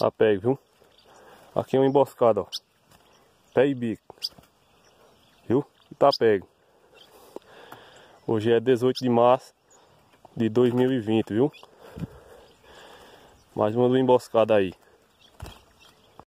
a tá, pego viu? Aqui é uma emboscada, ó. Pé e bico. Viu? E tá pego. Hoje é 18 de março de 2020, viu? Mais uma emboscada aí.